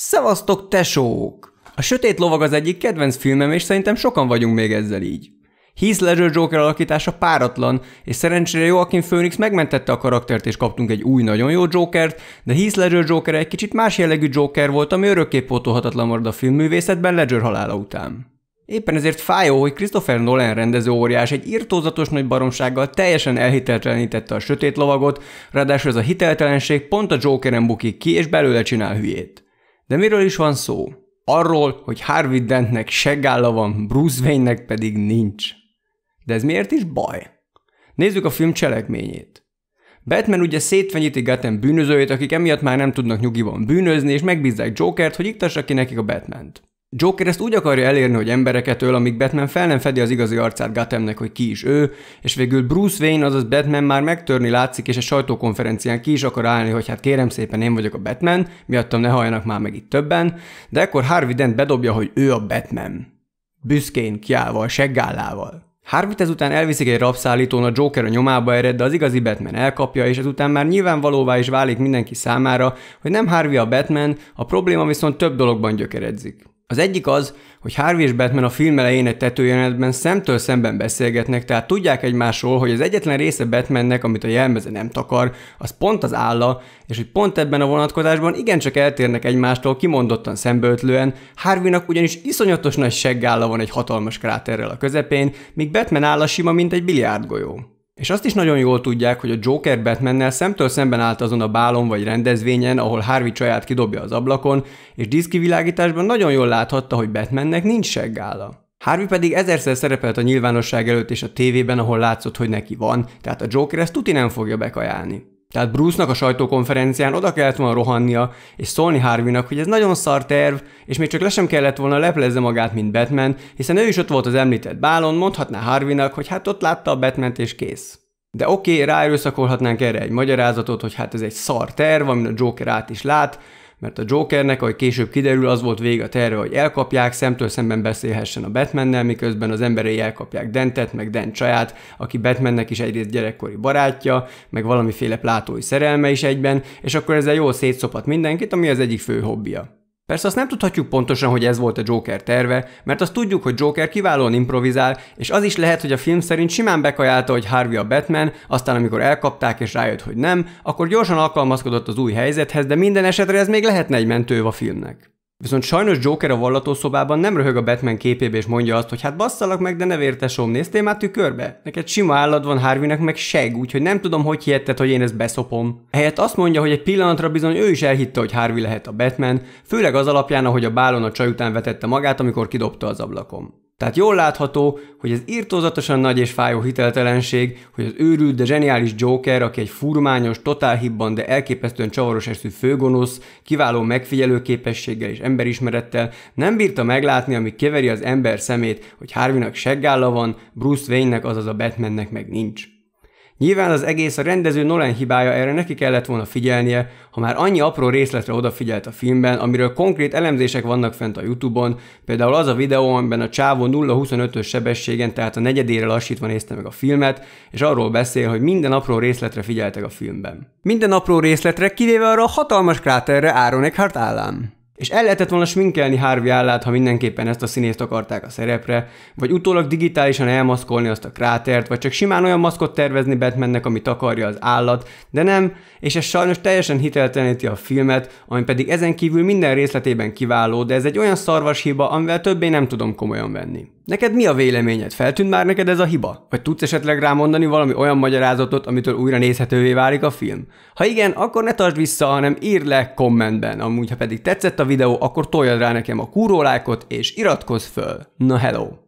Szevasztok, tesók! A Sötét Lovag az egyik kedvenc filmem, és szerintem sokan vagyunk még ezzel így. Heath Ledger Joker alakítása páratlan, és szerencsére Joaquin Phoenix megmentette a karaktert, és kaptunk egy új, nagyon jó Jokert, de Heath Ledger Joker egy kicsit más jellegű Joker volt, ami örökké pótolhatatlan marad a filmművészetben Ledger halála után. Éppen ezért fájó, hogy Christopher Nolan rendező óriás egy írtózatos nagy baromsággal teljesen elhiteltelenítette a sötét lovagot, ráadásul ez a hiteltelenség pont a Jokeren bukik ki, és belőle csinál hülyét. De miről is van szó? Arról, hogy Harvey Dentnek seggála van, Bruce Wayne-nek pedig nincs. De ez miért is baj? Nézzük a film cselekményét. Batman ugye szétfenyíti Gotham bűnözőjét, akik emiatt már nem tudnak nyugiban bűnözni, és megbízzák Jokert, hogy iktassa ki nekik a Batman-t. Joker ezt úgy akarja elérni, hogy embereket öl, amíg Batman fel nem fedi az igazi arcát Gothamnek, hogy ki is ő, és végül Bruce Wayne, azaz Batman már megtörni látszik, és a sajtókonferencián ki is akar állni, hogy hát kérem szépen én vagyok a Batman, miattam ne halljanak már meg itt többen, de ekkor Harvey Dent bedobja, hogy ő a Batman. Büszkén, kiállva, seggálával. Harvey ezután elviszik egy rabszállítón, a Joker a nyomába ered, de az igazi Batman elkapja, és ezután már nyilvánvalóvá is válik mindenki számára, hogy nem Harvey a Batman, a probléma viszont több dologban gyökeredzik. Az egyik az, hogy Harvey és Batman a film elején egy tetőjelenetben szemtől szemben beszélgetnek, tehát tudják egymásról, hogy az egyetlen része Batmannek, amit a jelmeze nem takar, az pont az álla, és hogy pont ebben a vonatkozásban igencsak eltérnek egymástól kimondottan szembeötlően, Harveynak ugyanis iszonyatos nagy seggálla van egy hatalmas kráterrel a közepén, míg Batman álla sima, mint egy biliárdgolyó. És azt is nagyon jól tudják, hogy a Joker Batmannel szemtől szemben állt azon a bálon vagy rendezvényen, ahol Harvey csaját kidobja az ablakon, és diszkivilágításban nagyon jól láthatta, hogy Batmannek nincs seggála. Harvey pedig ezerszer szerepelt a nyilvánosság előtt és a tévében, ahol látszott, hogy neki van, tehát a Joker ezt tuti nem fogja bekajálni. Tehát Bruce-nak a sajtókonferencián oda kellett volna rohannia, és szólni Harveynak, hogy ez nagyon szar terv, és még csak le sem kellett volna leplezze magát, mint Batman, hiszen ő is ott volt az említett bálon, mondhatná Harveynak, hogy hát ott látta a batman és kész. De oké, okay, ráerőszakolhatnánk erre egy magyarázatot, hogy hát ez egy szar terv, amin a Joker át is lát, mert a Jokernek, ahogy később kiderül, az volt vége a terve, hogy elkapják, szemtől szemben beszélhessen a Batmannel, miközben az emberei elkapják Dentet, meg Dent saját, aki Batmannek is egyrészt gyerekkori barátja, meg valamiféle plátói szerelme is egyben, és akkor ezzel jól szétszopat mindenkit, ami az egyik fő hobbija. Persze azt nem tudhatjuk pontosan, hogy ez volt a Joker terve, mert azt tudjuk, hogy Joker kiválóan improvizál, és az is lehet, hogy a film szerint simán bekajálta, hogy Harvey a Batman, aztán amikor elkapták és rájött, hogy nem, akkor gyorsan alkalmazkodott az új helyzethez, de minden esetre ez még lehetne egy mentő a filmnek. Viszont sajnos Joker a vallatószobában nem röhög a Batman képébe és mondja azt, hogy hát basszalak meg, de ne vértesom, néztél már tükörbe? Neked sima állad van Harveynek meg seg, úgyhogy nem tudom, hogy hihetted, hogy én ezt beszopom. Ehelyett azt mondja, hogy egy pillanatra bizony ő is elhitte, hogy Harvey lehet a Batman, főleg az alapján, ahogy a bálon a csaj után vetette magát, amikor kidobta az ablakom. Tehát jól látható, hogy ez írtózatosan nagy és fájó hiteltelenség, hogy az őrült, de zseniális Joker, aki egy furmányos, totál hibban, de elképesztően csavaros eszű főgonosz, kiváló megfigyelőképességgel és emberismerettel nem bírta meglátni, ami keveri az ember szemét, hogy Harvinak seggálla van, Bruce Wayne-nek, azaz a Batmannek meg nincs. Nyilván az egész a rendező Nolan hibája, erre neki kellett volna figyelnie, ha már annyi apró részletre odafigyelt a filmben, amiről konkrét elemzések vannak fent a Youtube-on, például az a videó, amiben a csávó 0-25-ös sebességen, tehát a negyedére lassítva nézte meg a filmet, és arról beszél, hogy minden apró részletre figyeltek a filmben. Minden apró részletre, kivéve arra a hatalmas kráterre Aaron Eckhart állám. És el lehetett volna sminkelni Harvey állát, ha mindenképpen ezt a színészt akarták a szerepre, vagy utólag digitálisan elmaszkolni azt a krátert, vagy csak simán olyan maszkot tervezni Batmannek, amit akarja az állat, de nem, és ez sajnos teljesen hitelteníti a filmet, ami pedig ezen kívül minden részletében kiváló, de ez egy olyan szarvas hiba, amivel többé nem tudom komolyan venni. Neked mi a véleményed? Feltűnt már neked ez a hiba? Vagy tudsz esetleg rámondani valami olyan magyarázatot, amitől újra nézhetővé válik a film? Ha igen, akkor ne tartsd vissza, hanem írd le kommentben. Amúgy, ha pedig tetszett a videó, akkor toljad rá nekem a kúrólájkot és iratkozz föl. Na hello!